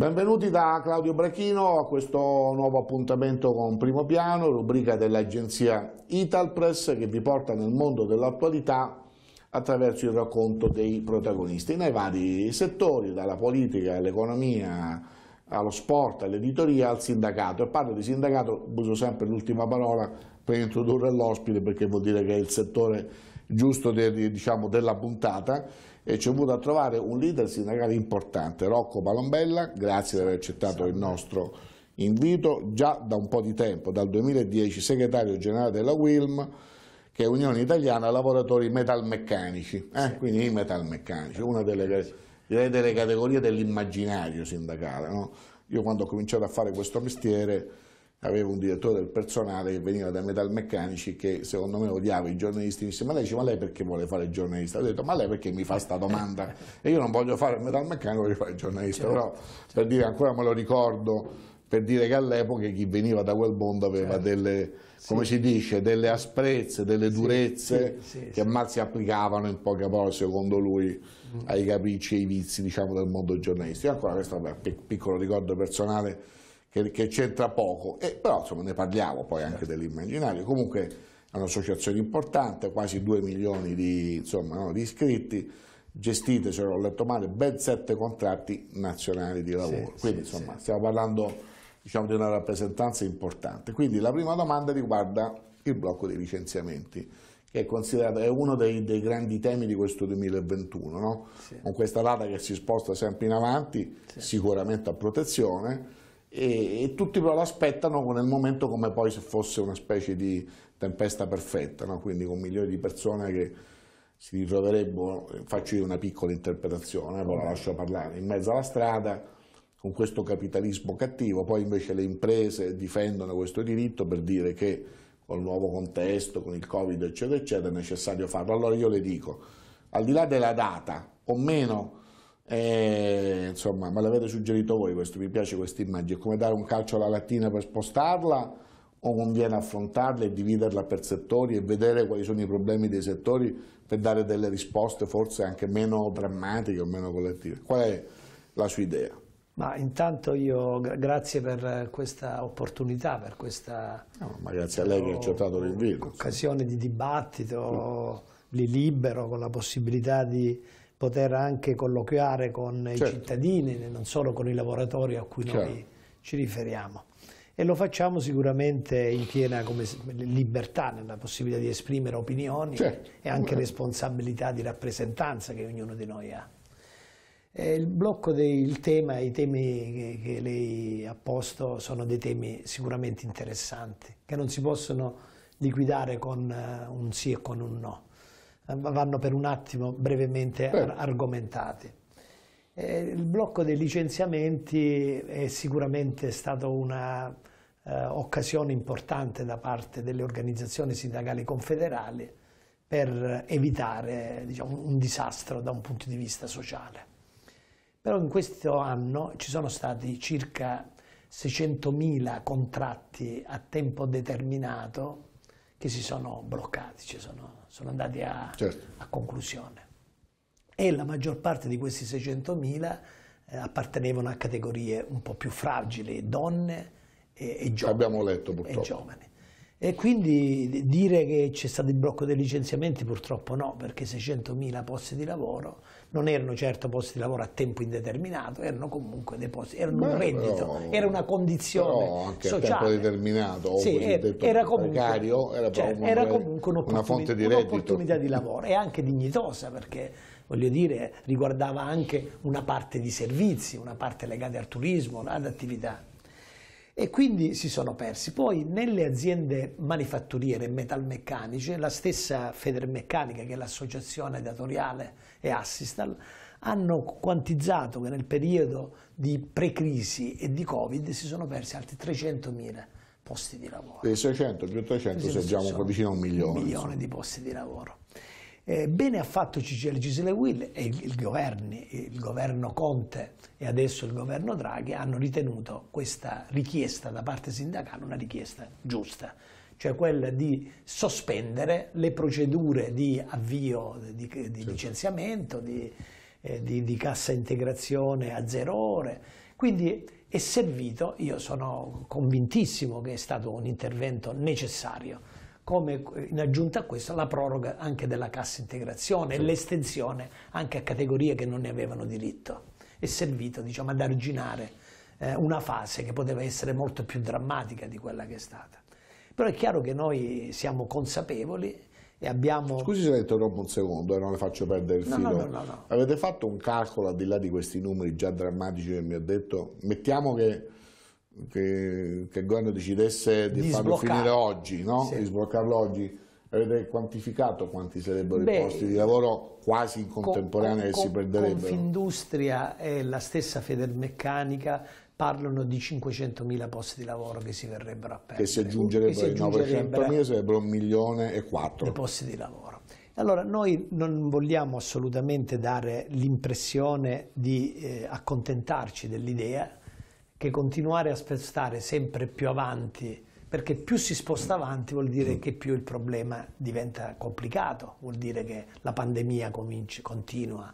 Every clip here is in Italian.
Benvenuti da Claudio Brachino a questo nuovo appuntamento con Primo Piano, rubrica dell'agenzia Italpress che vi porta nel mondo dell'attualità attraverso il racconto dei protagonisti nei vari settori, dalla politica all'economia, allo sport, all'editoria, al sindacato. E parlo di sindacato, uso sempre l'ultima parola per introdurre l'ospite perché vuol dire che è il settore giusto de, diciamo, della puntata e ci è venuto a trovare un leader sindacale importante, Rocco Palombella, grazie di aver accettato il nostro invito, già da un po' di tempo, dal 2010 segretario generale della WILM, che è Unione Italiana Lavoratori Metalmeccanici, eh? quindi i metalmeccanici, una delle, delle categorie dell'immaginario sindacale. No? Io quando ho cominciato a fare questo mestiere aveva un direttore del personale che veniva dai metalmeccanici che secondo me odiava i giornalisti, mi disse ma lei, dice, ma lei perché vuole fare il giornalista? Ho detto ma lei perché mi fa questa domanda? E io non voglio fare il metalmeccanico, voglio fare il giornalista, certo, però certo. per dire ancora me lo ricordo, per dire che all'epoca chi veniva da quel mondo aveva certo. delle, come sì. si dice, delle asprezze, delle durezze sì, sì, che mal si applicavano in poche parole secondo lui mm. ai capricci e ai vizi diciamo, del mondo giornalistico. E ancora questo è un piccolo ricordo personale che, che c'entra poco, e, però insomma, ne parliamo poi anche certo. dell'immaginario, comunque è un'associazione importante, quasi 2 milioni di, insomma, no, di iscritti, gestite, se l'ho letto male, ben 7 contratti nazionali di lavoro, sì, quindi sì, insomma sì. stiamo parlando diciamo, di una rappresentanza importante. Quindi la prima domanda riguarda il blocco dei licenziamenti che è considerato è uno dei, dei, grandi temi di questo 2021, no? sì. con questa data che si sposta sempre in avanti, sì. sicuramente a protezione, e, e, tutti però l'aspettano nel momento come poi se fosse una specie di tempesta perfetta, no? quindi con milioni di persone che si ritroverebbero, faccio io una piccola interpretazione, poi la lascio parlare, in mezzo alla strada con questo capitalismo cattivo, poi invece le imprese difendono questo diritto per dire che col nuovo contesto, con il Covid eccetera eccetera è necessario farlo. Allora io le dico, al di là della data o meno e, insomma, me l'avete suggerito voi questo, mi piace questa immagine, è come dare un calcio alla lattina per spostarla o conviene affrontarla e dividerla per settori e vedere quali sono i problemi dei settori per dare delle risposte forse anche meno drammatiche o meno collettive. Qual è la sua idea? Ma intanto io grazie per questa opportunità, per questa no, grazie a lei che ha accettato l'invito. Occasione di dibattito, lì libero, con la possibilità di poter anche colloquiare con certo. i cittadini, non solo con i lavoratori a cui certo. noi ci riferiamo. E lo facciamo sicuramente in piena come, libertà, nella possibilità di esprimere opinioni certo. e anche responsabilità di rappresentanza che ognuno di noi ha. E il blocco del tema, i temi che, che lei ha posto sono dei temi sicuramente interessanti, che non si possono liquidare con eh, un sì e con un no vanno per un attimo brevemente Beh. Certo. argomentati. Eh, il blocco dei licenziamenti è sicuramente stata un'occasione eh, importante da parte delle organizzazioni sindacali confederali per evitare diciamo, un disastro da un punto di vista sociale. Però in questo anno ci sono stati circa 600.000 contratti a tempo determinato che si sono bloccati, cioè sono, sono, andati a, certo. a, conclusione. E la maggior parte di questi 600.000 eh, appartenevano a categorie un po' più fragili, donne e, e giovani. Abbiamo letto purtroppo. E giovani. E quindi dire che c'è stato il blocco dei licenziamenti purtroppo no, perché 600.000 posti di lavoro non erano certo posti di lavoro a tempo indeterminato, erano comunque dei posti, erano Beh, un reddito, però, era una condizione però anche sociale. a tempo determinato, sì, era, era, comunque, precario, era, cioè, era comunque una fonte di un'opportunità di lavoro e anche dignitosa perché voglio dire, riguardava anche una parte di servizi, una parte legata al turismo, ad attività e quindi si sono persi. Poi nelle aziende manifatturiere e metalmeccaniche, la stessa Federmeccanica, che è l'associazione datoriale e Assistal, hanno quantizzato che nel periodo di pre-crisi e di Covid si sono persi altri 300.000 posti di lavoro. Dei 600 più 300 siamo vicino a un milione. Un milione insomma. di posti di lavoro. Eh, bene ha fatto CGL Gisele Will e il, il, governi, il governo Conte e adesso il governo Draghi hanno ritenuto questa richiesta da parte sindacale una richiesta giusta, cioè quella di sospendere le procedure di avvio di, di licenziamento, di, eh, di, di cassa integrazione a zero ore. Quindi è servito, io sono convintissimo che è stato un intervento necessario come eh, in aggiunta a questo la proroga anche della cassa integrazione sì. e l'estensione anche a categorie che non ne avevano diritto. È servito diciamo, ad arginare eh, una fase che poteva essere molto più drammatica di quella che è stata. Però è chiaro che noi siamo consapevoli e abbiamo... Scusi se interrompo un secondo e eh, non le faccio perdere il no, filo. No, no, Avete fatto un calcolo al di là di questi numeri già drammatici che mi ha detto? Mettiamo che che, che il governo decidesse di, di farlo finire oggi, no? sì. di sbloccarlo oggi, avete quantificato quanti sarebbero Beh, i posti di lavoro quasi in contemporanea con, con, che si perderebbero? Confindustria e la stessa Federmeccanica parlano di 500.000 posti di lavoro che si verrebbero a perdere. Che si aggiungerebbero ai 900.000 sarebbero un milione e quattro. I posti di lavoro. Allora, noi non vogliamo assolutamente dare l'impressione di eh, accontentarci dell'idea che continuare a spostare sempre più avanti, perché più si sposta avanti vuol dire che più il problema diventa complicato, vuol dire che la pandemia comincia, continua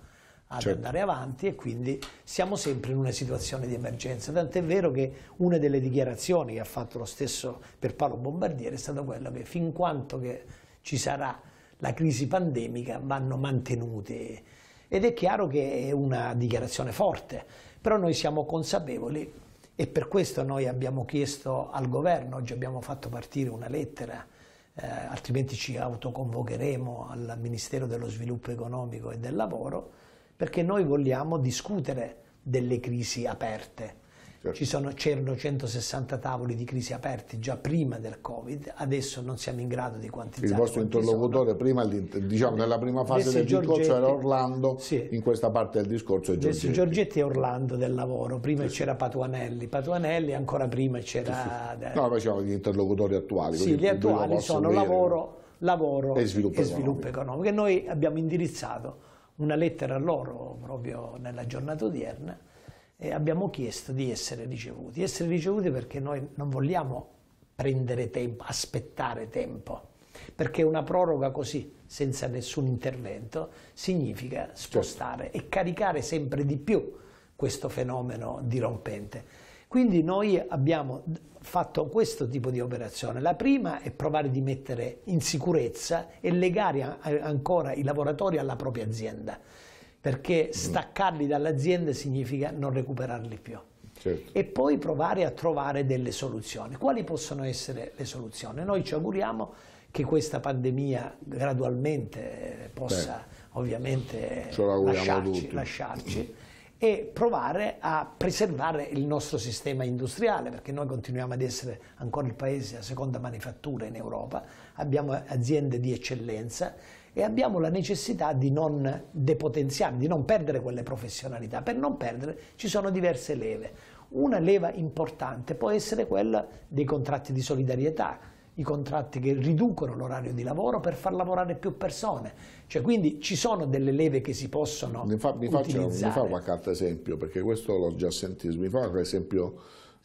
ad certo. andare avanti e quindi siamo sempre in una situazione di emergenza. Tant'è vero che una delle dichiarazioni che ha fatto lo stesso per Paolo Bombardiere è stata quella che fin quanto che ci sarà la crisi pandemica vanno mantenute ed è chiaro che è una dichiarazione forte, però noi siamo consapevoli e per questo noi abbiamo chiesto al governo, oggi abbiamo fatto partire una lettera, eh, altrimenti ci autoconvocheremo al Ministero dello Sviluppo Economico e del Lavoro, perché noi vogliamo discutere delle crisi aperte Certo. c'erano 160 tavoli di crisi aperti già prima del Covid, adesso non siamo in grado di quantizzare. Il vostro interlocutore prima, diciamo, eh, nella prima fase del Giorgetti, discorso era Orlando, sì. in questa parte del discorso è Giorgetti. Giorgetti è Orlando del lavoro, prima sì. c'era Patuanelli, Patuanelli ancora prima c'era... Sì. No, facciamo gli interlocutori attuali. Sì, gli attuali sono lavoro, lavoro e sviluppo, e sviluppo economico. economico e noi abbiamo indirizzato una lettera a loro proprio nella giornata odierna eh, abbiamo chiesto di essere ricevuti. Essere ricevuti perché noi non vogliamo prendere tempo, aspettare tempo, perché una proroga così, senza nessun intervento, significa certo. spostare certo. e caricare sempre di più questo fenomeno dirompente. Quindi noi abbiamo fatto questo tipo di operazione. La prima è provare di mettere in sicurezza e legare ancora i lavoratori alla propria azienda perché mm. staccarli dall'azienda significa non recuperarli più. Certo. E poi provare a trovare delle soluzioni. Quali possono essere le soluzioni? Noi ci auguriamo che questa pandemia gradualmente eh, possa Beh, ovviamente lasciarci, lasciarci e provare a preservare il nostro sistema industriale, perché noi continuiamo ad essere ancora il paese a seconda manifattura in Europa, abbiamo aziende di eccellenza, e abbiamo la necessità di non depotenziare, di non perdere quelle professionalità. Per non perdere ci sono diverse leve. Una leva importante può essere quella dei contratti di solidarietà, i contratti che riducono l'orario di lavoro per far lavorare più persone. Cioè, quindi ci sono delle leve che si possono mi fa, mi faccio, utilizzare. Mi fa qualche altro esempio, perché questo l'ho già sentito, mi fa qualche esempio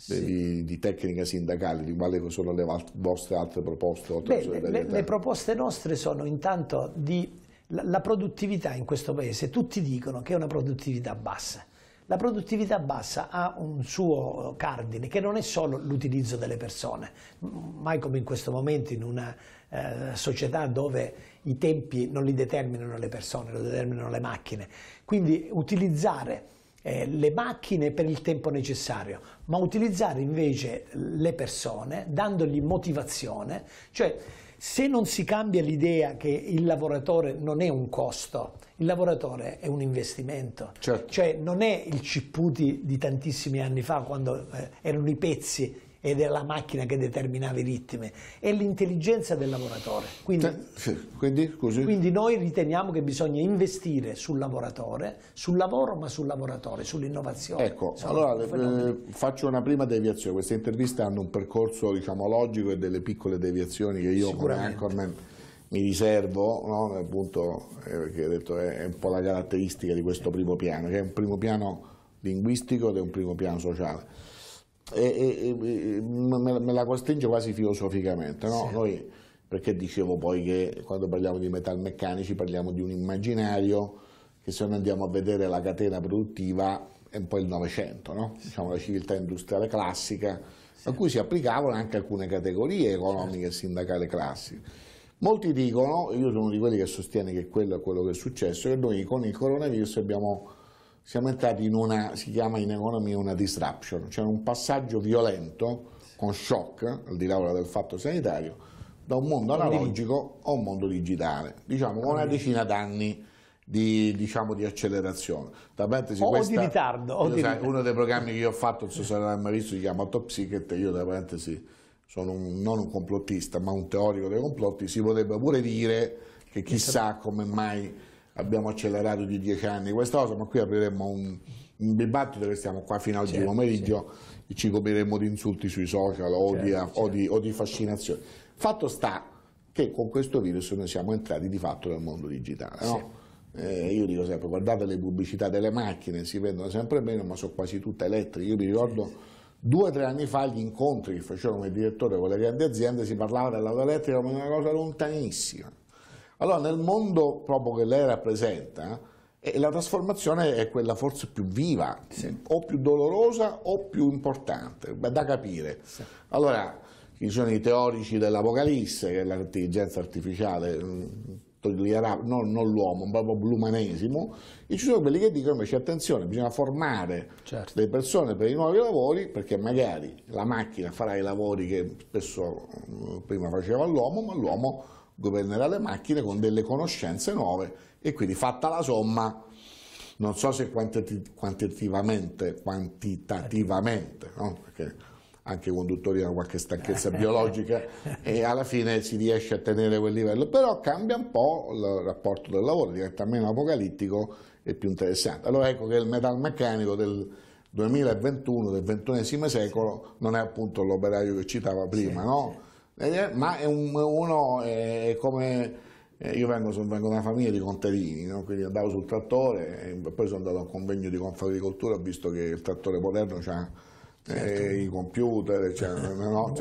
sì. di, di, tecnica sindacale, di quali sono le vostre altre proposte? Beh, le, le proposte nostre sono intanto di la, la produttività in questo paese, tutti dicono che è una produttività bassa. La produttività bassa ha un suo cardine che non è solo l'utilizzo delle persone, mai come in questo momento in una eh, società dove i tempi non li determinano le persone, lo determinano le macchine. Quindi utilizzare eh, le macchine per il tempo necessario, ma utilizzare invece le persone dandogli motivazione, cioè se non si cambia l'idea che il lavoratore non è un costo, il lavoratore è un investimento, certo. cioè non è il cipputi di tantissimi anni fa quando eh, erano i pezzi ed è la macchina che determinava i ritmi, è l'intelligenza del lavoratore. Quindi, sì, quindi, quindi, noi riteniamo che bisogna investire sul lavoratore, sul lavoro ma sul lavoratore, sull'innovazione. Ecco, allora eh, faccio una prima deviazione, queste interviste hanno un percorso diciamo, logico e delle piccole deviazioni che io come anchorman mi riservo, no? appunto, eh, che detto, eh, è, un po' la caratteristica di questo primo piano, che è un primo piano linguistico ed è un primo piano sociale e, e, me, me, la costringe quasi filosoficamente. No? Sì. Noi, perché dicevo poi che quando parliamo di metalmeccanici parliamo di un immaginario che se noi andiamo a vedere la catena produttiva è un po' il Novecento, no? diciamo, la civiltà industriale classica, sì. a cui si applicavano anche alcune categorie economiche e sindacali classiche. Molti dicono, io sono di quelli che sostiene che quello è quello che è successo, che noi con il coronavirus abbiamo siamo entrati in una, si chiama in economia una disruption, cioè un passaggio violento con shock, al di là del fatto sanitario, da un mondo analogico a un mondo digitale, diciamo con una decina d'anni. Di, diciamo, di, accelerazione. Da parentesi, o questa, di ritardo. O sai, ritardo. Uno dei programmi che io ho fatto, non so se l'avete mai visto, si chiama Top Secret, io da parentesi sono un, non un complottista, ma un teorico dei complotti, si potrebbe pure dire che chissà come mai abbiamo accelerato di dieci anni questa cosa, ma qui apriremo un, un dibattito che stiamo qua fino al certo, pomeriggio sì. e ci copriremo di insulti sui social o, di, certo. o, certo. di, o di fascinazioni. Fatto sta che con questo virus noi siamo entrati di fatto nel mondo digitale. Sì. Eh, io dico sempre, guardate le pubblicità delle macchine, si vendono sempre meno, ma sono quasi tutte elettriche. Io mi ricordo due o tre anni fa gli incontri che facevo come direttore con le grandi aziende, si parlava dell'auto elettrica come una cosa lontanissima. Allora nel mondo proprio che lei rappresenta, eh, la trasformazione è quella forse più viva, sì. o più dolorosa o più importante, da capire. Sì. Allora, ci sono i teorici dell'Apocalisse, che è l'intelligenza artificiale, mm, non, non l'uomo, proprio l'umanesimo, e ci sono quelli che dicono invece attenzione, bisogna formare certo. le persone per i nuovi lavori, perché magari la macchina farà i lavori che spesso mm, prima faceva l'uomo, ma l'uomo governerà le macchine con delle conoscenze nuove e quindi fatta la somma, non so se quantitativamente, quantitativamente, quantitativamente no? perché anche i conduttori hanno qualche stanchezza biologica e alla fine si riesce a tenere quel livello, però cambia un po' il rapporto del lavoro, diventa meno apocalittico e più interessante. Allora ecco che il metalmeccanico del 2021, del XXI secolo, non è appunto l'operaio che citava prima, sì, no? ma è un, uno è come... Eh, io vengo, sono, vengo, da una famiglia di contadini, no? quindi andavo sul trattore, e poi sono andato a un convegno di Confagricoltura, ho visto che il trattore moderno ha certo. eh, i computer, no,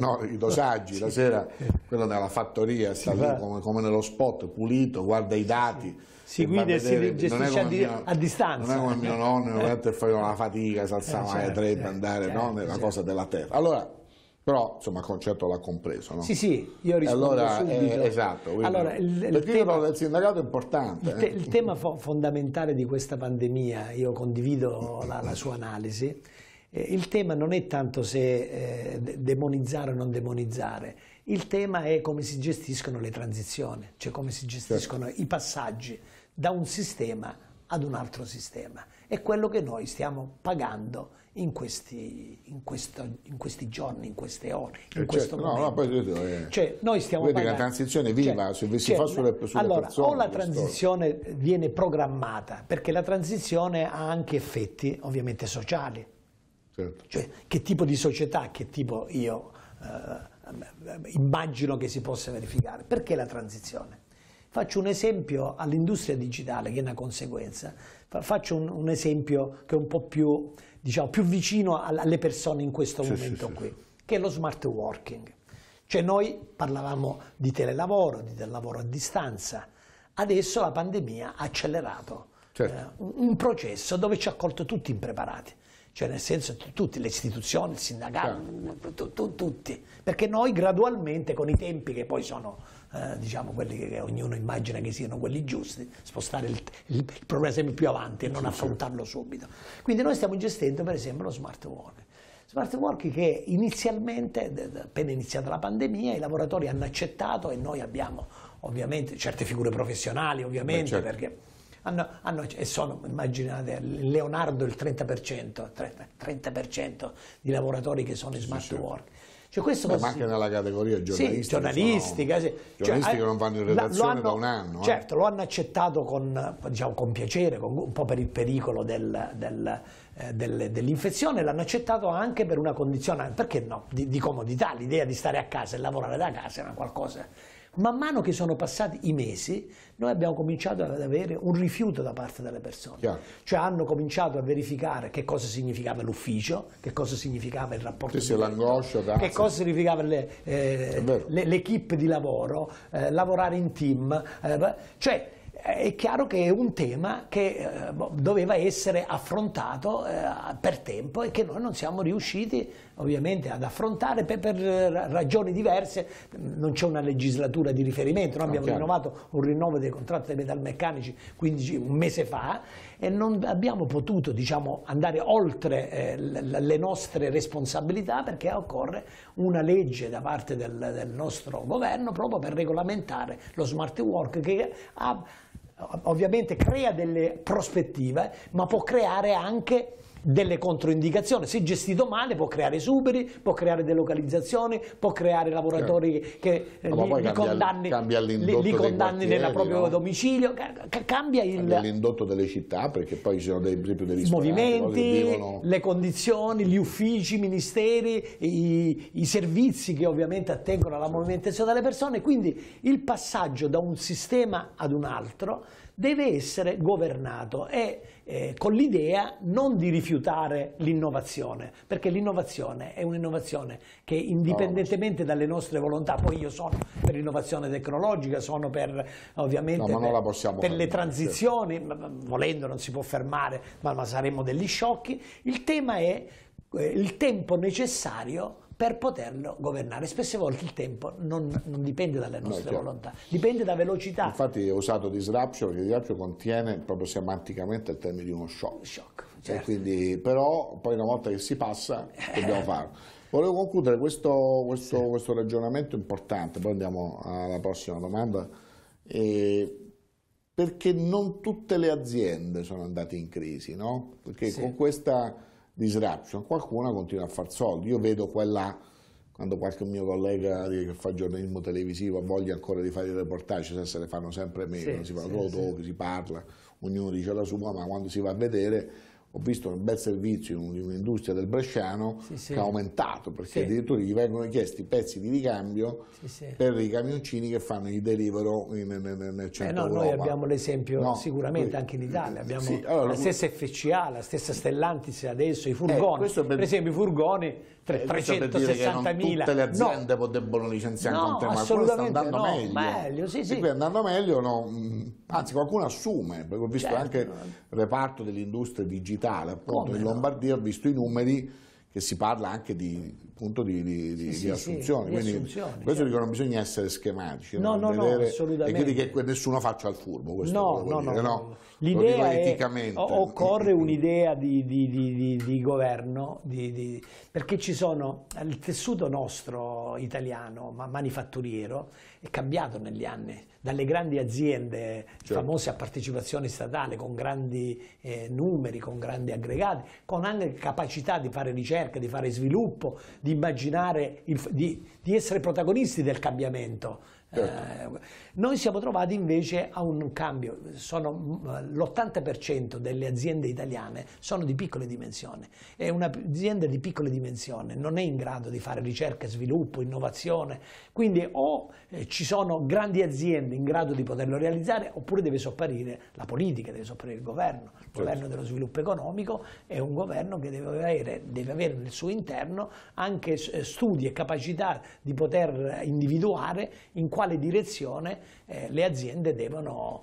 no, i dosaggi, sì. la sera quello della fattoria sta sì, lì come, come, nello spot, pulito, guarda i dati. Si guida e si gestisce a, di, mio, a, distanza. Non è come mio nonno, non è che eh. fai una fatica, si eh, alzava le eh, certo, tre certo, per andare, certo. no? nella certo. cosa della terra. Allora, però, insomma, il concetto l'ha compreso, no? Sì, sì, io rispondo allora, subito. Eh, esatto. allora, il, il tema, del sindacato è importante. Il, eh. te, eh. il, tema fondamentale di questa pandemia, io condivido la, la sua analisi, eh, il tema non è tanto se eh, demonizzare o non demonizzare, il tema è come si gestiscono le transizioni, cioè come si gestiscono certo. i passaggi da un sistema ad un altro sistema. È quello che noi stiamo pagando in questi, in, questo, in questi, giorni, in queste ore, in eh questo certo, no, no, poi, eh, cioè, noi stiamo vedi parlando... la transizione viva, cioè, se si cioè, fa sulle, sulle allora, persone... Allora, o la transizione storia. viene programmata, perché la transizione ha anche effetti, ovviamente, sociali. Certo. Cioè, che tipo di società, che tipo io eh, immagino che si possa verificare. Perché la transizione? Faccio un esempio all'industria digitale, che è una conseguenza. Faccio un, un esempio che è un po' più diciamo, più vicino alle persone in questo sì, momento sì, qui, sì. che è lo smart working. Cioè noi parlavamo di telelavoro, di lavoro a distanza, adesso la pandemia ha accelerato certo. eh, un processo dove ci ha colto tutti impreparati cioè nel senso tutte le istituzioni, il sindacato, certo. mm, tu, tu, tutti, perché noi gradualmente con i tempi che poi sono eh, diciamo quelli che, che ognuno immagina che siano quelli giusti, spostare il, il, il problema sempre più avanti e non sì, affrontarlo sì. subito. Quindi noi stiamo gestendo per esempio lo smart work. Smart work che inizialmente, appena iniziata la pandemia, i lavoratori hanno accettato e noi abbiamo ovviamente certe figure professionali, ovviamente, certo. perché hanno, hanno, e sono, immaginate, Leonardo il 30%, 30, di lavoratori che sono in smart sì, certo. work. Cioè questo Beh, ma anche si... nella categoria giornalistica. Sì, giornalistica, sono... sì. Cioè, giornalisti cioè, che non vanno in redazione hanno, da un anno. Eh. Certo, eh. lo hanno accettato con, diciamo, con piacere, con, un po' per il pericolo del, del, eh, del, dell'infezione, l'hanno accettato anche per una condizione, perché no, di, di comodità, l'idea di stare a casa e lavorare da casa era qualcosa Man mano che sono passati i mesi, noi abbiamo cominciato ad avere un rifiuto da parte delle persone. Chiaro. Cioè hanno cominciato a verificare che cosa significava l'ufficio, che cosa significava il rapporto sì, di l'angoscia, che cosa significava l'equipe le, eh, di lavoro, eh, lavorare in team. Eh, cioè, eh, è chiaro che è un tema che eh, boh, doveva essere affrontato eh, per tempo e che noi non siamo riusciti ovviamente ad affrontare per, per eh, ragioni diverse, non c'è una legislatura di riferimento, noi ah, abbiamo rinnovato un rinnovo dei contratti dei metalmeccanici 15, un mese fa e non abbiamo potuto diciamo, andare oltre eh, le nostre responsabilità perché occorre una legge da parte del, del nostro governo proprio per regolamentare lo smart work che ha ovviamente crea delle prospettive, ma può creare anche delle controindicazioni, se gestito male può creare esuberi, può creare delocalizzazioni, può creare lavoratori certo. che eh, li, li, condanni, cambia li, li condanni nel proprio no? domicilio, cambia l'indotto delle città perché poi ci sono dei, esempio, dei movimenti, devono... le condizioni, gli uffici, i ministeri, i, i servizi che ovviamente attengono alla movimentazione delle persone, quindi il passaggio da un sistema ad un altro deve essere governato e eh, con l'idea non di rifiutare l'innovazione, perché l'innovazione è un'innovazione che indipendentemente dalle nostre volontà, poi io sono per l'innovazione tecnologica, sono per ovviamente no, per, per le transizioni, volendo non si può fermare, ma, ma saremmo degli sciocchi, il tema è eh, il tempo necessario per poterlo governare. Spesse volte il tempo non, non dipende dalle nostre no, volontà, dipende da velocità. Infatti ho usato disruption perché disruption contiene proprio semanticamente il termine di uno shock. shock certo. quindi, però poi una volta che si passa dobbiamo farlo. Volevo concludere questo, questo, sì. questo, ragionamento importante, poi andiamo alla prossima domanda, eh, perché non tutte le aziende sono andate in crisi, no? Perché sì. con questa disruption, qualcuno continua a far soldi. Io vedo quella, quando qualche mio collega che fa giornalismo televisivo ha voglia ancora di fare i reportage, se, se ne fanno sempre meno, sì, si fa sì, solo sì. si parla, ognuno dice la sua, ma quando si va a vedere ho visto un bel servizio in un'industria del Bresciano sì, sì. che ha aumentato perché sì. addirittura gli vengono chiesti pezzi di ricambio per i camioncini che fanno i delivero in, in, nel centro eh no, Noi abbiamo l'esempio no, sicuramente poi, anche in Italia, abbiamo allora, la stessa FCA, la stessa Stellantis adesso, i eh, furgoni, eh, per... per esempio i furgoni 360.000. Eh, tutte le aziende no. potevano licenziare no, in contemporanea, qualcuno sta andando no, meglio. meglio sì, sì. E qui andando meglio, no, mm, anzi qualcuno assume, perché ho visto certo. anche il reparto dell'industria digitale, appunto Come in Lombardia ho visto i numeri che si parla anche di appunto di, di, sì, di, sì, assunzioni. Quindi, assunzioni questo certo. dico non bisogna essere schematici. No, no, no, assolutamente. E credi che nessuno faccia il furbo, questo no, no, no, no. L'idea è, occorre un'idea di, governo, perché ci sono, il tessuto nostro italiano, ma manifatturiero, è cambiato negli anni, dalle grandi aziende certo. famose a partecipazione statale, con grandi eh, numeri, con grandi aggregati, con anche capacità di fare ricerca, di fare sviluppo, di di immaginare, il, di, di essere protagonisti del cambiamento, Certo. Eh, noi siamo trovati invece a un cambio, mm, l'80% delle aziende italiane sono di piccole dimensioni e un'azienda di piccole dimensioni non è in grado di fare ricerca, sviluppo, innovazione, quindi o eh, ci sono grandi aziende in grado di poterlo realizzare oppure deve sopparire la politica, deve sopparire il governo, il certo. governo dello sviluppo economico è un governo che deve avere, deve avere nel suo interno anche eh, studi e capacità di poter individuare in quale quale direzione eh, le aziende devono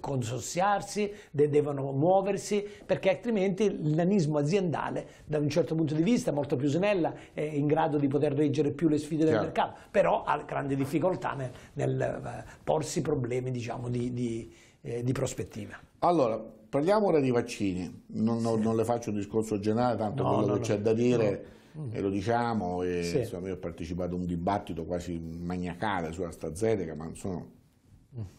consorziarsi, de devono muoversi, perché altrimenti il nanismo aziendale, da un certo punto di vista, molto più snella, è in grado di poter reggere più le sfide del mercato, però ha grandi difficoltà nel, nel eh, porsi problemi diciamo, di, di, eh, di prospettiva. Allora, parliamo ora di vaccini, non, non, non, le faccio un discorso generale, tanto no, quello no, che no. c'è da dire e lo diciamo, e, sì. insomma, io ho partecipato a un dibattito quasi maniacale sulla AstraZeneca, ma insomma,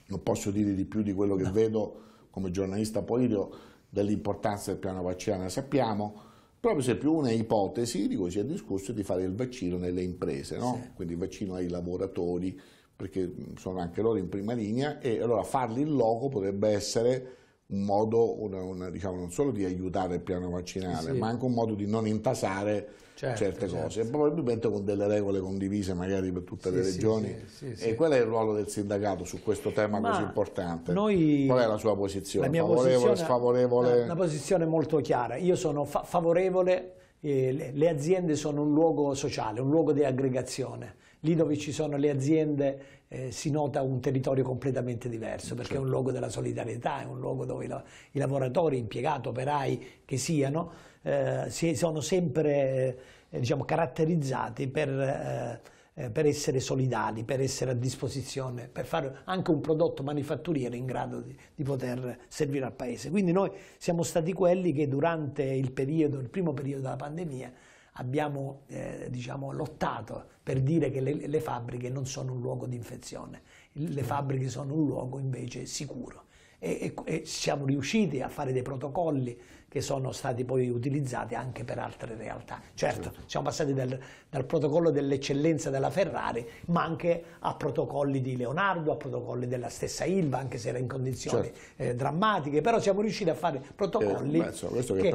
non posso dire di più di quello che no. vedo come giornalista politico dell'importanza del piano vaccinale, sappiamo, però se più una ipotesi di cui si è discusso è di fare il vaccino nelle imprese, no? sì. quindi il vaccino ai lavoratori, perché mm, sono anche loro in prima linea, e allora farli in loco potrebbe essere un modo, una, una, diciamo, non solo di aiutare il piano vaccinale, sì. ma anche un modo di non intasare certo, certe certo. cose, probabilmente con delle regole condivise magari per tutte sì, le regioni. Sì, e qual è il ruolo del sindacato su questo tema ma così importante. Noi, Qual è la sua posizione? La favorevole, posizione, sfavorevole? Una posizione molto chiara. Io sono fa favorevole, eh, le, le aziende sono un luogo sociale, un luogo di aggregazione lì dove ci sono le aziende eh, si nota un territorio completamente diverso perché certo. è un certo. luogo della solidarietà, è un luogo dove i, i lavoratori, impiegati, operai che siano, eh, si, sono sempre eh, diciamo, caratterizzati per, eh, eh, per, essere solidali, per essere a disposizione, per fare anche un prodotto manifatturiero in grado di, di, poter servire al paese. Quindi noi siamo stati quelli che durante il, periodo, il primo periodo della pandemia abbiamo eh, diciamo, lottato per dire che le, le, fabbriche non sono un luogo di infezione, le fabbriche sono un luogo invece sicuro e, e, siamo riusciti a fare dei protocolli che sono stati poi utilizzati anche per altre realtà. Certo, certo, siamo passati dal, dal protocollo dell'eccellenza della Ferrari, ma anche a protocolli di Leonardo, a protocolli della stessa Ilva, anche se era in condizioni certo. eh, drammatiche, però siamo riusciti a fare protocolli eh, beh, so, che,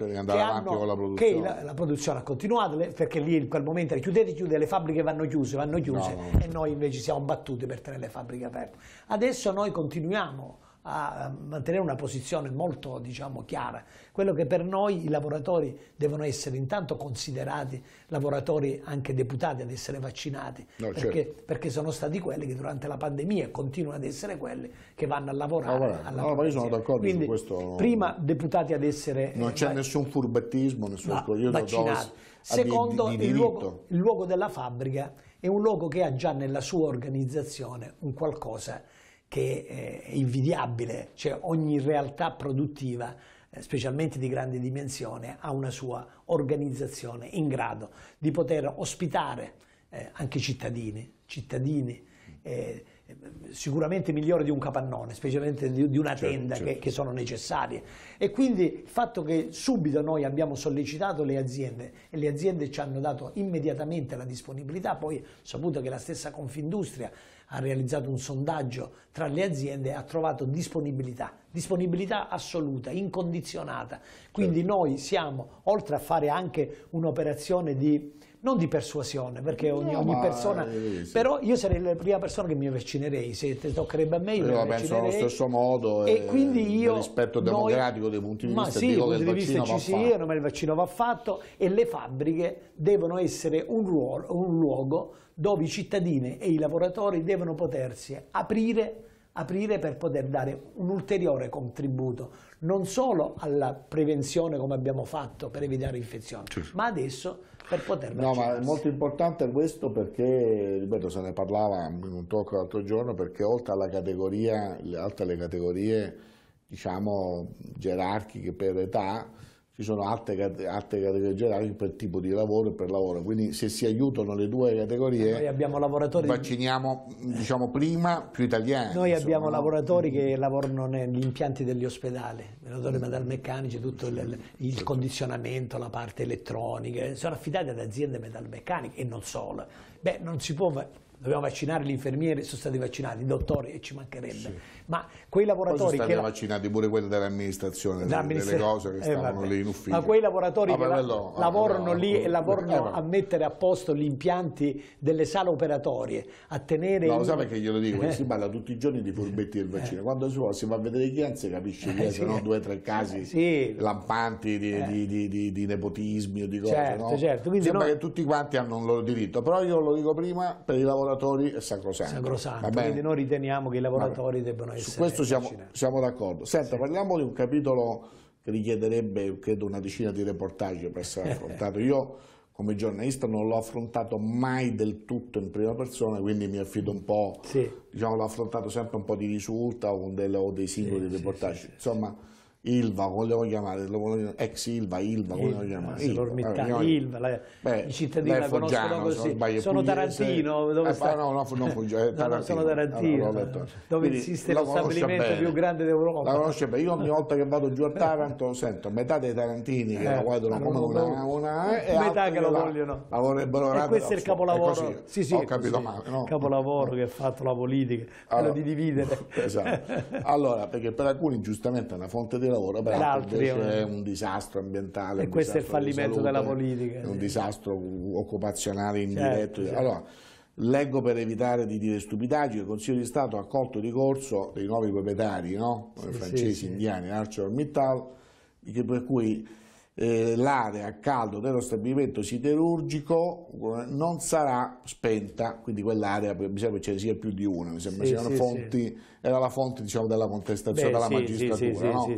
di andare avanti con la produzione. La, produzione ha continuato, perché lì in quel momento era chiudete, chiudete, le fabbriche vanno chiuse, vanno chiuse no, no. e noi invece siamo battuti per tenere le fabbriche aperte. Adesso noi continuiamo a mantenere una posizione molto diciamo, chiara. Quello che per noi i lavoratori devono essere intanto considerati lavoratori anche deputati ad essere vaccinati, no, certo. perché, certo. perché, sono stati quelli che durante la pandemia continuano ad essere quelli che vanno a lavorare. Ah, no, a lavorare no, io sono d'accordo su questo. Prima deputati ad essere... Non c'è nessun furbettismo, nessun no, scoglio vaccinati. Secondo di, di il, luogo, il luogo della fabbrica è un luogo che ha già nella sua organizzazione un qualcosa che eh, è invidiabile, cioè ogni realtà produttiva eh, specialmente di grande dimensione, ha una sua organizzazione in grado di poter ospitare eh, anche cittadini, cittadini sicuramente migliori di un capannone, specialmente di, una certo, tenda certo. Che, che, sono necessarie. E quindi il fatto che subito noi abbiamo sollecitato le aziende e le aziende ci hanno dato immediatamente la disponibilità, poi ho saputo che la stessa Confindustria ha realizzato un sondaggio tra le aziende e ha trovato disponibilità, disponibilità assoluta, incondizionata. Quindi certo. noi siamo, oltre a fare anche un'operazione di non di persuasione, perché ogni, no, ogni persona... Eh, sì. Però io sarei la prima persona che mi vaccinerei, se toccherebbe a me io, io la penso allo stesso modo e, e eh, quindi io... rispetto democratico noi, dei punti di vista, sì, dico che il vaccino ci siano, ma il vaccino va fatto e le fabbriche devono essere un, ruolo, un luogo dove i cittadini e i lavoratori devono potersi aprire aprire per poter dare un ulteriore contributo non solo alla prevenzione come abbiamo fatto per evitare infezioni, sì. ma adesso per poter No, ma è molto importante questo perché, ripeto, se ne parlava in un talk l'altro giorno, perché oltre alla categoria, le altre le categorie, diciamo, gerarchiche per età, ci sono altre, altre categorie generali per tipo di lavoro e per lavoro, quindi se si aiutano le due categorie, noi abbiamo lavoratori, vacciniamo diciamo, prima più italiani. Noi insomma, abbiamo no? lavoratori che lavorano negli impianti degli ospedali, lavoratori metalmeccanici, tutto il, il condizionamento, la parte elettronica, sono affidati ad aziende metalmeccaniche e non solo. Beh, non si può Dobbiamo vaccinare gli infermieri, sono stati vaccinati, i dottori e ci mancherebbe. Sì. Ma quei lavoratori. Poi sono stati che vaccinati pure quelli dell'amministrazione, delle cose che eh, stavano eh, lì in ufficio. Ma quei lavoratori ah, che bello, lavorano bello, lì bello, e lavorano eh, a mettere a posto gli impianti delle sale operatorie, a tenere. No, in... sai perché glielo dico? Eh. Si parla tutti i giorni di furbetti del eh. vaccino. Eh. Quando si, va, si va a vedere chi è, si capisce che è, se no due o tre casi sì. lampanti di, di, di, di, nepotismi o di cose. Certo, no? certo. Sembra no... che tutti quanti hanno un loro diritto, però io lo dico prima per i lavoratori lavoratori è sacrosanto. Sacrosanto, quindi noi riteniamo che i lavoratori debbano essere Su questo siamo, siamo d'accordo. Senta, sì. parliamo di un capitolo che richiederebbe, credo, una decina di reportage per essere affrontato. Io come giornalista non l'ho affrontato mai del tutto in prima persona, quindi mi affido un po', sì. diciamo, l'ho affrontato sempre un po' di risulta o, delle, o dei singoli sì, reportage. Insomma, Ilva, volevo chiamare, lo vogliamo, ex Ilva, Ilva, Ilva vogliamo chiamare. Ilva, eh, Ilva, la, beh, i cittadini la conoscono così, sono, sono Tarantino. Eh, dove eh, sta? No, no, non Pugliese, no, no, sono Tarantino, allora, dove Quindi, esiste lo stabilimento bene. più grande d'Europa. La conosce bene, io ogni volta che vado giù a eh. Taranto sento metà dei tarantini eh, che la guardano come una, una e metà che lo vogliono. La vorrebbero e questo è il capolavoro, sì sì, ho capito male. No? capolavoro che ha fatto la politica, quello di dividere. Esatto, allora perché per alcuni giustamente è una fonte di di lavoro, però l'altro è eh. un disastro ambientale. E questo è il fallimento salute, della politica. È un sì. disastro occupazionale indiretto. Certo, certo. leggo per evitare di dire stupidaggini, il Consiglio di Stato ha accolto ricorso dei nuovi proprietari, no? sì, francesi, sì, indiani, ArcelorMittal, per cui eh, l'area a caldo dello stabilimento siderurgico eh, non sarà spenta, quindi quell'area mi sembra che ce ne sia più di una, mi sembra sì, sì, fonti, sì. era la fonte diciamo, della contestazione Beh, della magistratura. No?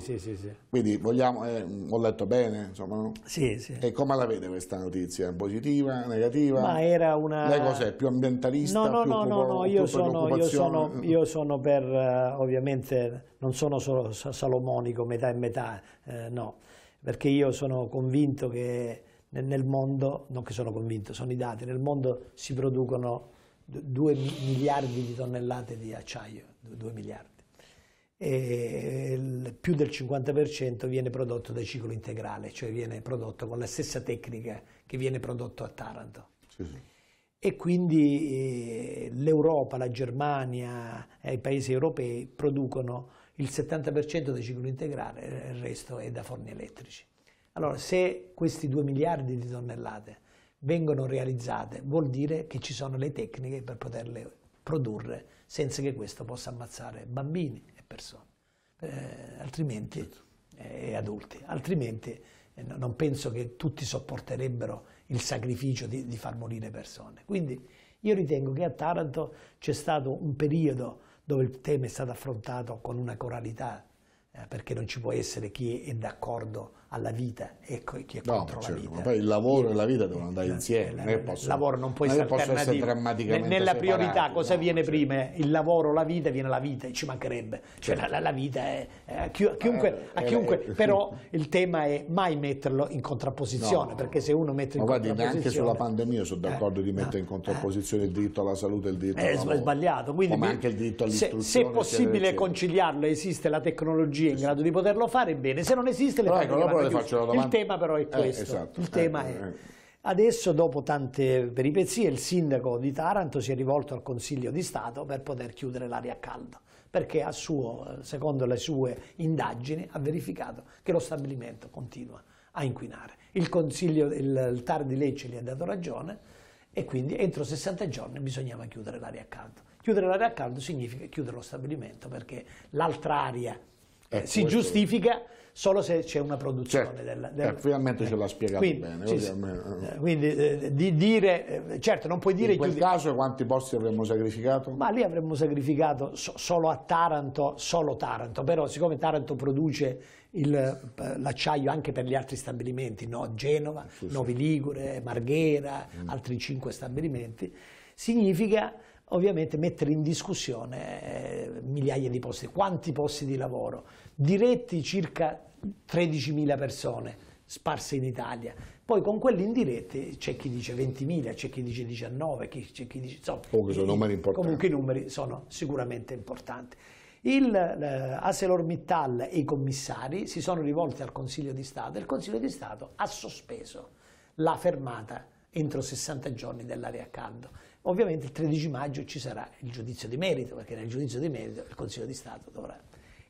Quindi vogliamo, eh, ho letto bene, insomma, no? E come la vede questa notizia? Positiva, negativa? Ma era una... Lei cos'è? Più ambientalista? No, no, più no, no, no io, sono, io, sono, io, sono, per, uh, ovviamente, non sono solo salomonico, metà e metà, eh, no perché io sono convinto che nel mondo, non che sono convinto, sono i dati, nel mondo si producono 2 miliardi di tonnellate di acciaio, 2 miliardi e più del 50% viene prodotto da ciclo integrale, cioè viene prodotto con la stessa tecnica che viene prodotto a Taranto. Sì, sì. E quindi eh, l'Europa, la Germania e eh, i paesi europei producono il 70% di ciclo integrale e il resto è da forni elettrici. Allora, se questi 2 miliardi di tonnellate vengono realizzate, vuol dire che ci sono le tecniche per poterle produrre senza che questo possa ammazzare bambini e persone, eh, altrimenti, certo. eh, adulti. Altrimenti eh, non penso che tutti sopporterebbero il sacrificio di, di far morire persone. Quindi io ritengo che a Taranto c'è stato un periodo dove il tema è stato affrontato con una coralità, eh, perché non ci può essere chi è d'accordo alla vita ecco, e chi è no, contro certo, la vita. Poi il lavoro e la vita devono andare insieme. Il posso, lavoro non può essere alternativo. Nella priorità cosa no, viene certo. prima? Il lavoro, la vita, viene la vita e ci mancherebbe. Cioè certo. la, la, vita è, è a chiunque, eh, a chiunque eh, eh, però il tema è mai metterlo in contrapposizione, no, perché se uno mette in guardi, contrapposizione... Anche sulla pandemia sono eh, d'accordo eh, di mettere in eh, contrapposizione il diritto alla salute e il diritto al lavoro. È sbagliato. Quindi, Come anche il diritto all'istruzione. Se, è possibile conciliarlo, esiste la tecnologia in grado di poterlo fare, bene. Se non esiste le tecnologie allora le faccio la domanda. Il tema però è eh, questo. Eh, esatto. Il tema eh, è... Eh, eh. Adesso, dopo tante peripezie, il sindaco di Taranto si è rivolto al Consiglio di Stato per poter chiudere l'aria a caldo, perché suo, secondo le sue indagini ha verificato che lo stabilimento continua a inquinare. Il Consiglio, il, il TAR di Lecce gli ha dato ragione e quindi entro 60 giorni bisognava chiudere l'aria a caldo. Chiudere l'aria a caldo significa chiudere lo stabilimento perché l'altra aria eh, si giustifica solo se c'è una produzione. Certo. Della, eh, della... Eh, finalmente eh. ce l'ha eh, spiegato quindi, bene. Sì, sì. Eh, quindi eh, di dire, certo non puoi dire... In quel caso quanti posti avremmo sacrificato? Ma lì avremmo sacrificato so, solo a Taranto, solo Taranto, però siccome Taranto produce l'acciaio anche per gli altri stabilimenti, no? Genova, sì, Novi Ligure, Marghera, mm. altri cinque stabilimenti, significa ovviamente mettere in discussione eh, migliaia di posti, quanti posti di lavoro, diretti circa 13.000 persone sparse in Italia, poi con quelli indiretti c'è chi dice 20.000, c'è chi dice 19, c'è chi dice... Insomma, comunque, sono numeri comunque i numeri sono sicuramente importanti. Il eh, ArcelorMittal e i commissari si sono rivolti al Consiglio di Stato e il Consiglio di Stato ha sospeso la fermata entro 60 giorni dell'area a caldo. Ovviamente il 13 maggio ci sarà il giudizio di merito, perché nel giudizio di merito il Consiglio di Stato dovrà...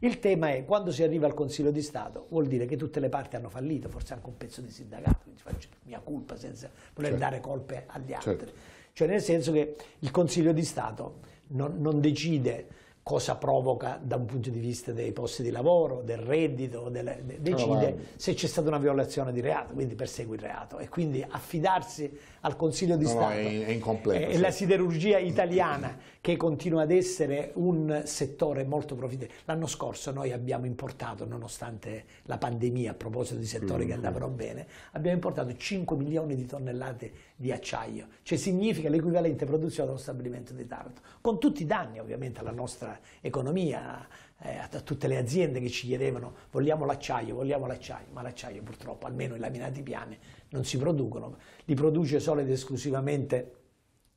Il tema è quando si arriva al Consiglio di Stato vuol dire che tutte le parti hanno fallito, forse anche un pezzo di sindacato, quindi faccio mia colpa senza voler certo. dare colpe agli altri. Certo. Cioè nel senso che il Consiglio di Stato non, non decide cosa provoca da un punto di vista dei posti di lavoro, del reddito, delle, decide oh, se c'è stata una violazione di reato, quindi persegue il reato e quindi affidarsi al Consiglio di no, Stato. No, è, è incompleto. È, sì. la siderurgia italiana che continua ad essere un settore molto profittevole. L'anno scorso noi abbiamo importato, nonostante la pandemia, a proposito di settori mm. che mm-hmm. andavano bene, abbiamo importato 5 milioni di tonnellate di acciaio, cioè significa l'equivalente produzione dello stabilimento di Taranto, con tutti i danni ovviamente alla nostra economia, eh, a, a tutte le aziende che ci chiedevano vogliamo l'acciaio, vogliamo l'acciaio, ma l'acciaio purtroppo, almeno i laminati piani, non si producono, li produce solo ed esclusivamente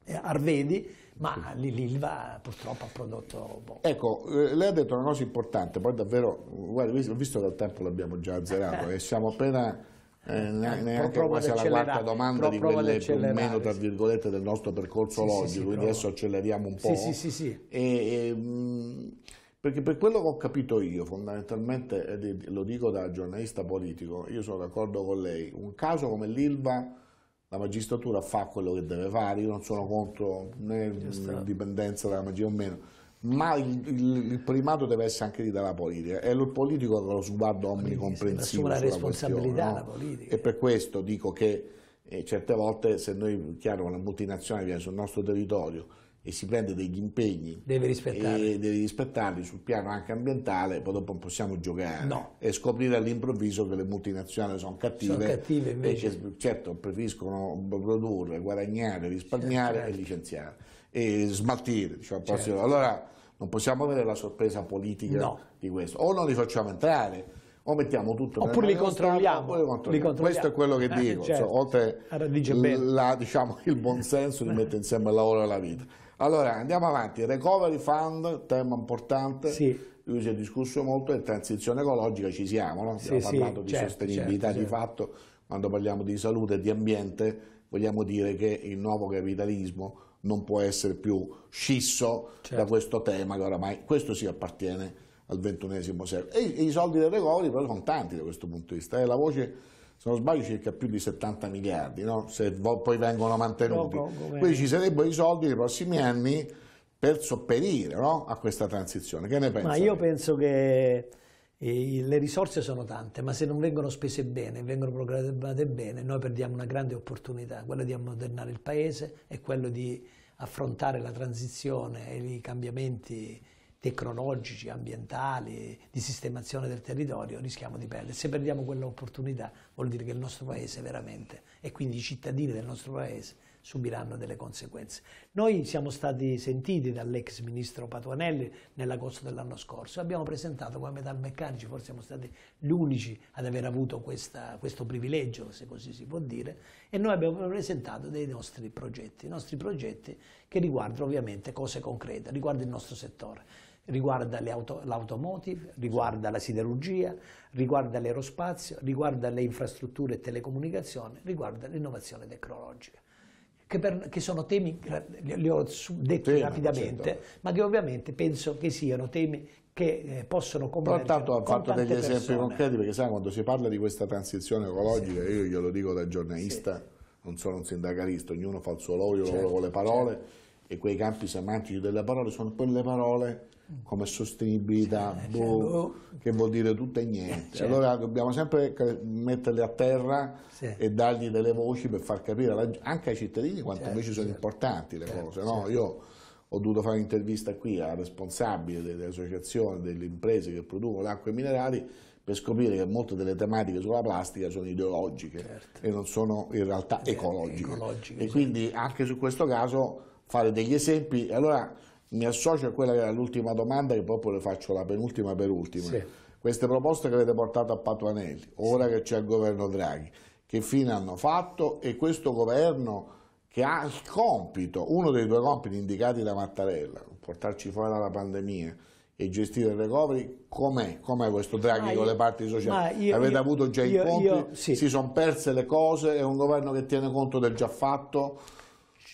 eh, Arvedi, ma l'Ilva purtroppo ha prodotto poco. Boh. Ecco, eh, lei ha detto una cosa importante, poi davvero, guarda, visto che il tempo l'abbiamo già azzerato e siamo appena eh, eh neanche quasi alla quarta domanda di quelle più o meno tra virgolette del nostro percorso sì, logico, sì, sì, quindi provo. adesso acceleriamo un po'. Sì, sì, sì. E, e, mh, mm, perché per quello che ho capito io, fondamentalmente, lo dico da giornalista politico, io sono d'accordo con lei, un caso come l'Ilva, la magistratura fa quello che deve fare, io non sono contro né l'indipendenza della magia o meno, ma il, il, primato deve essere anche lì dalla politica, è il politico che ha lo sguardo omnicomprensivo la responsabilità no? politica. E per questo dico che eh, certe volte se noi, chiaro, una multinazionale viene sul nostro territorio, e si prende degli impegni deve rispettare. e devi rispettarli sul piano anche ambientale, poi dopo non possiamo giocare no. e scoprire all'improvviso che le multinazionali sono cattive, sono cattive invece. Che, certo preferiscono produrre, guadagnare, risparmiare certo. e licenziare e smaltire. Diciamo, certo. Allora non possiamo avere la sorpresa politica no. di questo, o non li facciamo entrare o mettiamo tutto oppure li controlliamo, stato, li controlliamo, questo è quello che eh, dico cioè, certo. cioè, oltre la, diciamo, il buonsenso di mettere insieme il lavoro e la vita allora andiamo avanti recovery fund tema importante sì. cui si è discusso molto e transizione ecologica ci siamo no? abbiamo sì, parlato sì, di certo, sostenibilità certo, di certo. fatto quando parliamo di salute e di ambiente vogliamo dire che il nuovo capitalismo non può essere più scisso da certo. questo tema che oramai questo si appartiene al ventunesimo secolo. E, e i soldi del recovery però sono tanti da questo punto di vista, è eh. la voce, se non sbaglio, circa più di 70 miliardi, no? se poi vengono mantenuti. Quindi ci sarebbero i soldi nei prossimi anni per sopperire no? a questa transizione. Che ne pensi? Ma io penso che eh, le risorse sono tante, ma se non vengono spese bene, vengono programmate bene, noi perdiamo una grande opportunità, quella di ammodernare il Paese e quello di affrontare la transizione e i cambiamenti tecnologici, ambientali, di sistemazione del territorio, rischiamo di perdere. Se perdiamo quell'opportunità vuol dire che il nostro Paese veramente, e quindi i cittadini del nostro Paese, subiranno delle conseguenze. Noi siamo stati sentiti dall'ex ministro Patuanelli nell'agosto dell'anno scorso, abbiamo presentato come metalmeccanici, forse siamo stati gli unici ad aver avuto questa, questo privilegio, se così si può dire, e noi abbiamo presentato dei nostri progetti, i nostri progetti che riguardano ovviamente cose concrete, riguardano il nostro settore riguarda l'automotive, riguarda la siderurgia, riguarda l'aerospazio, riguarda le infrastrutture e telecomunicazioni, riguarda l'innovazione tecnologica. Che, per, che, sono temi, li ho detti Tema, rapidamente, certo. ma che ovviamente penso che siano temi che eh, possono convergere Però tanto ha fatto degli persone. esempi concreti, perché sai, quando si parla di questa transizione ecologica, sì. io glielo dico da giornalista, sì. non sono un sindacalista, ognuno fa il suo lavoro, certo, lavoro con le parole, certo. e quei campi semantici delle parole sono quelle parole come sostenibilità, sì, eh, boh, certo. oh. che vuol dire tutto e niente. Certo. Allora dobbiamo sempre metterli a terra sì. e dargli delle voci per far capire anche ai cittadini quanto certo, invece sono certo. importanti le certo, cose. No? Certo. Io ho dovuto fare un'intervista qui al responsabile delle associazioni, delle imprese che producono acqua e minerali per scoprire che molte delle tematiche sulla plastica sono ideologiche e non sono in realtà ecologiche. ecologiche. E quindi anche su questo caso fare degli esempi. Allora, mi associo a quella che era l'ultima domanda che poi le faccio la penultima per ultima. Sì. Queste proposte che avete portato a Patuanelli, ora sì. che c'è il governo Draghi, che fine hanno fatto e questo governo che ha il compito, uno dei due compiti indicati da Mattarella, portarci fuori dalla pandemia, e gestire il recovery, com'è? Com'è questo Draghi io, con le parti sociali? Io, Avete io, avuto già incontri, sì. si sono perse le cose, è un governo che tiene conto del già fatto?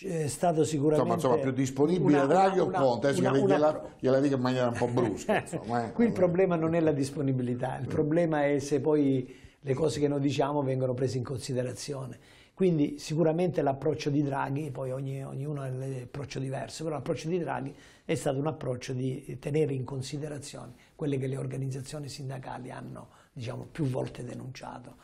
è stato sicuramente... Insomma, insomma più disponibile una, radio una, Conte, una, una, gliela, gliela dico in maniera un po' brusca. Insomma, eh. Qui il problema non è la disponibilità, il problema è se poi le cose che noi diciamo vengono prese in considerazione. Quindi sicuramente l'approccio di Draghi, poi ogni, ognuno ha un approccio diverso, però l'approccio di Draghi è stato un approccio di tenere in considerazione quelle che le organizzazioni sindacali hanno diciamo, più volte denunciato.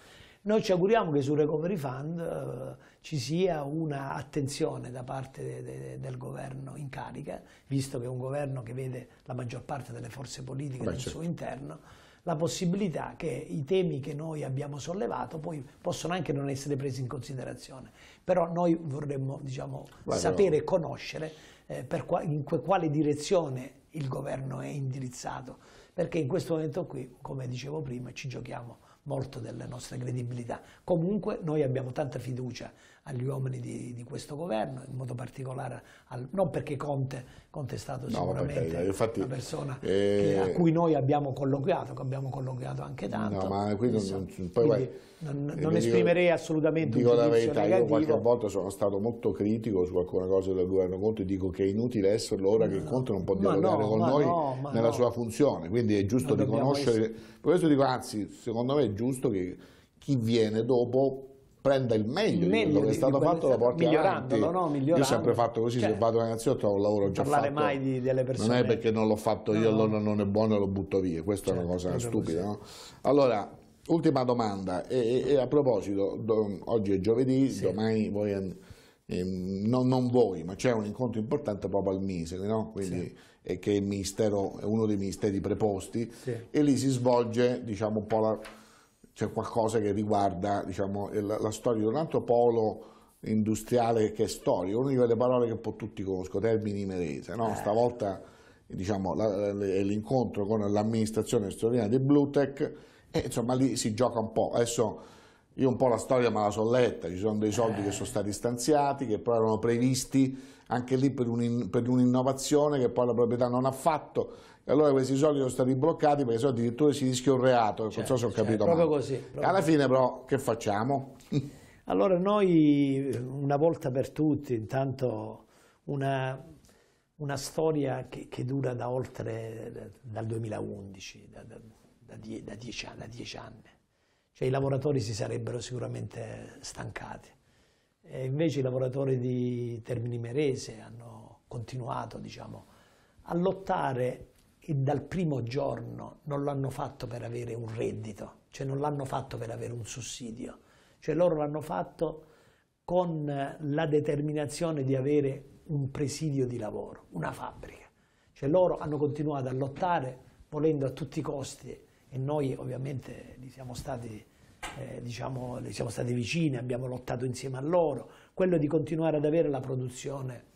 Noi ci auguriamo che sul Recovery Fund eh, ci sia un'attenzione da parte de, de, del governo in carica, visto che è un governo che vede la maggior parte delle forze politiche Beh, nel certo. suo interno, la possibilità che i temi che noi abbiamo sollevato poi possono anche non essere presi in considerazione, però noi vorremmo diciamo, Guarda, sapere e conoscere eh, per qua, in quale direzione il governo è indirizzato, perché in questo momento qui, come dicevo prima, ci giochiamo molto delle nostre credibilità. Comunque noi abbiamo tanta fiducia agli uomini di, di questo governo, in modo particolare, al, non perché Conte, Conte è stato sicuramente no, infatti, una persona eh, che, a cui noi abbiamo colloquiato, che abbiamo colloquiato anche tanto. No, ma qui non, non, vai, non, eh, non esprimerei dico, assolutamente dico un giudizio verità, negativo. Io qualche volta sono stato molto critico su alcune cose del governo Conte dico che è inutile esserlo ora no, che Conte non può dialogare no, con noi nella sua funzione, quindi è giusto riconoscere... Per questo dico, anzi, secondo me è giusto che chi viene dopo prenda il meglio, il meglio di quello che è stato fatto, lo porti avanti. No? Io ho sempre fatto così, cioè, se vado in azienda trovo un lavoro già parlare fatto. Parlare mai di, delle persone. Non è perché non l'ho fatto no. io, allora non è buono e lo butto via, questa certo, è una certo, cosa stupida. No? Allora, ultima domanda, e, e, e a proposito, do, oggi è giovedì, sì. domani voi... Eh, non, non, voi, ma c'è un incontro importante proprio al MISE, no? Quindi, sì. che è, ministero, è, uno dei ministeri preposti, sì. e lì si svolge diciamo, un po' la, c'è qualcosa che riguarda diciamo, la, la, storia di un altro polo industriale che è storico, una di quelle parole che un po' tutti conoscono, termini merese, no? Eh. stavolta diciamo, l'incontro con l'amministrazione straordinaria di Bluetech e insomma lì si gioca un po', adesso io un po' la storia me la so letta, ci sono dei soldi eh. che sono stati stanziati, che poi erano previsti anche lì per un'innovazione che poi la proprietà non ha fatto, e allora questi soldi sono stati bloccati perché se no addirittura si rischia un reato, non so se ho certo, capito certo, proprio così, proprio Alla fine però che facciamo? allora noi una volta per tutti, intanto una, una storia che, che, dura da oltre, dal 2011, da, da, da, die, da dieci, dieci anni. Cioè i lavoratori si sarebbero sicuramente stancati. E invece i lavoratori di Termini Merese hanno continuato diciamo, a lottare e dal primo giorno non l'hanno fatto per avere un reddito, cioè non l'hanno fatto per avere un sussidio, cioè loro l'hanno fatto con la determinazione di avere un presidio di lavoro, una fabbrica. Cioè loro hanno continuato a lottare volendo a tutti i costi e noi ovviamente li siamo stati, eh, diciamo, li siamo stati vicini, abbiamo lottato insieme a loro, quello di continuare ad avere la produzione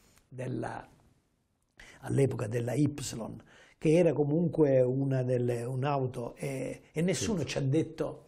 all'epoca della Y che era comunque una delle, un'auto e, e nessuno sì. ci ha detto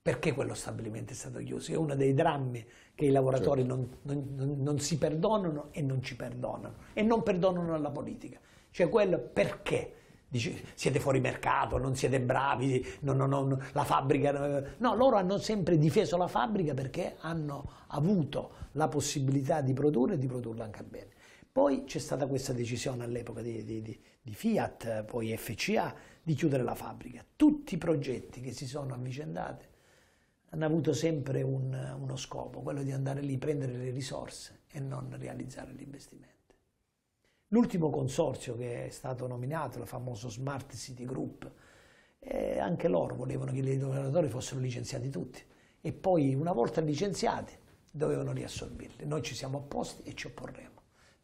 perché quello stabilimento è stato chiuso. È uno dei drammi che i lavoratori certo. non, non, non, si perdonano e non ci perdonano e non perdonano alla politica. Cioè quello perché? Dice, siete fuori mercato, non siete bravi, no, no, no, la fabbrica... No, loro hanno sempre difeso la fabbrica perché hanno avuto la possibilità di produrre e di produrla anche bene. Poi c'è stata questa decisione all'epoca di, di, di, Fiat, poi FCA, di chiudere la fabbrica. Tutti i progetti che si sono avvicendati hanno avuto sempre un, uno scopo, quello di andare lì, prendere le risorse e non realizzare gli investimenti. L'ultimo consorzio che è stato nominato, il famoso Smart City Group, eh, anche loro volevano che i lavoratori fossero licenziati tutti e poi una volta licenziati dovevano riassorbirli. Noi ci siamo opposti e ci opporremo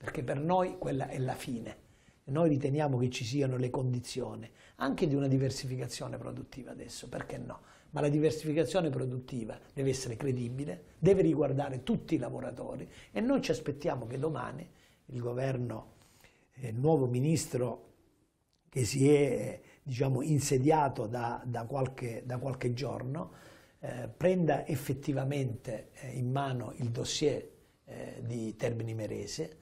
perché per noi quella è la fine. Noi riteniamo che ci siano le condizioni anche di una diversificazione produttiva adesso, perché no? Ma la diversificazione produttiva deve essere credibile, deve riguardare tutti i lavoratori e noi ci aspettiamo che domani il governo, eh, il nuovo ministro che si è diciamo, insediato da, da, qualche, da, qualche, giorno, eh, prenda effettivamente eh, in mano il dossier eh, di Termini Merese,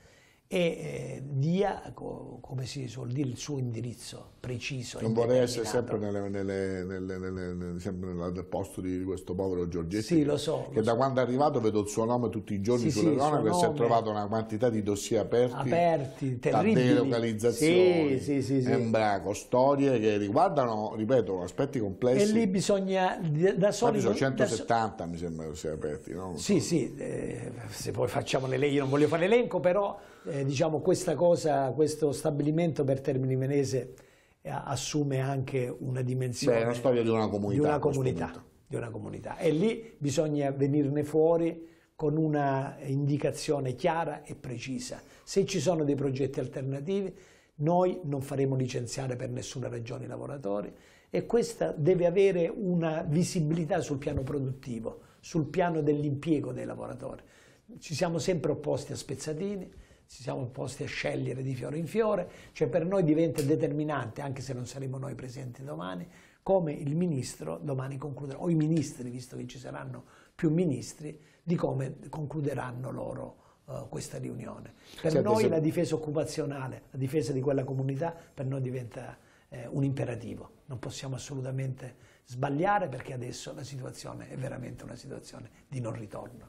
e eh, dia, come si suol dire, il suo indirizzo preciso. Non vorrei essere sempre, nelle, nelle, nelle, sempre nel posto di questo povero Giorgetti. Sì, lo so. Che lo da so. quando è arrivato vedo il suo nome tutti i giorni sì, sulle sì, e si è trovato una quantità di dossier aperti. Aperti, terribili. delocalizzazioni, sì, sì, sì, embraco, storie che riguardano, ripeto, aspetti complessi. E lì bisogna, da soli... sono 170 so... mi sembra che siano aperti, no? Sì, so. sì, eh, se poi facciamo le leggi, io non voglio fare l'elenco, però eh, diciamo, questa cosa, questo stabilimento per Termini Venese eh, assume anche una dimensione... Beh, è la storia di una comunità. Di una comunità, di una comunità. E lì bisogna venirne fuori con una indicazione chiara e precisa. Se ci sono dei progetti alternativi, noi non faremo licenziare per nessuna ragione i lavoratori e questa deve avere una visibilità sul piano produttivo, sul piano dell'impiego dei lavoratori. Ci siamo sempre opposti a spezzatini, ci siamo posti a scegliere di fiore in fiore, cioè per noi diventa determinante, anche se non saremo noi presenti domani, come il ministro domani concluderà, o i ministri, visto che ci saranno più ministri, di come concluderanno loro eh, questa riunione. Per certo, noi se... la difesa occupazionale, la difesa di quella comunità, per noi diventa eh, un imperativo. Non possiamo assolutamente sbagliare perché adesso la situazione è veramente una situazione di non ritorno.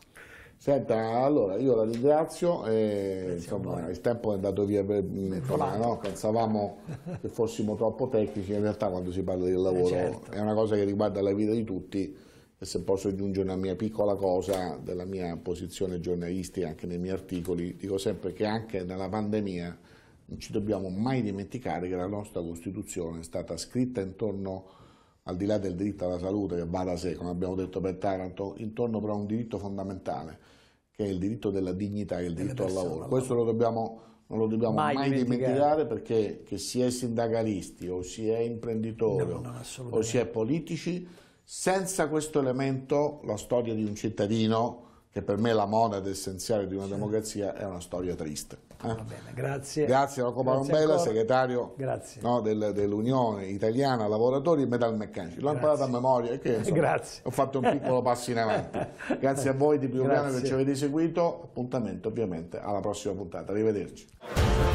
Senta, allora io la ringrazio, e, insomma, il tempo è andato via per insomma, no? pensavamo che fossimo troppo tecnici, in realtà quando si parla del eh, lavoro eh certo. è una cosa che riguarda la vita di tutti e se posso aggiungere una mia piccola cosa della mia posizione giornalistica anche nei miei articoli, dico sempre che anche nella pandemia non ci dobbiamo mai dimenticare che la nostra Costituzione è stata scritta intorno a al di là del diritto alla salute che va da sé, come abbiamo detto per Taranto, intorno però a un diritto fondamentale, che è il diritto della dignità e il diritto al lavoro. Questo lo dobbiamo, non lo dobbiamo mai, mai dimenticare. perché che si è sindacalisti o si è imprenditori no, no, o si è politici, senza questo elemento la storia di un cittadino che per me è la monade essenziale di una democrazia, è una storia triste. Eh? Va bene, grazie. Grazie a Rocco Palombella, segretario no, del, dell'Unione Italiana Lavoratori e Metalmeccanici. L'ho imparato a memoria che insomma, ho fatto un piccolo passo in avanti. grazie a voi di primo piano che ci avete seguito, appuntamento ovviamente alla prossima puntata. Arrivederci.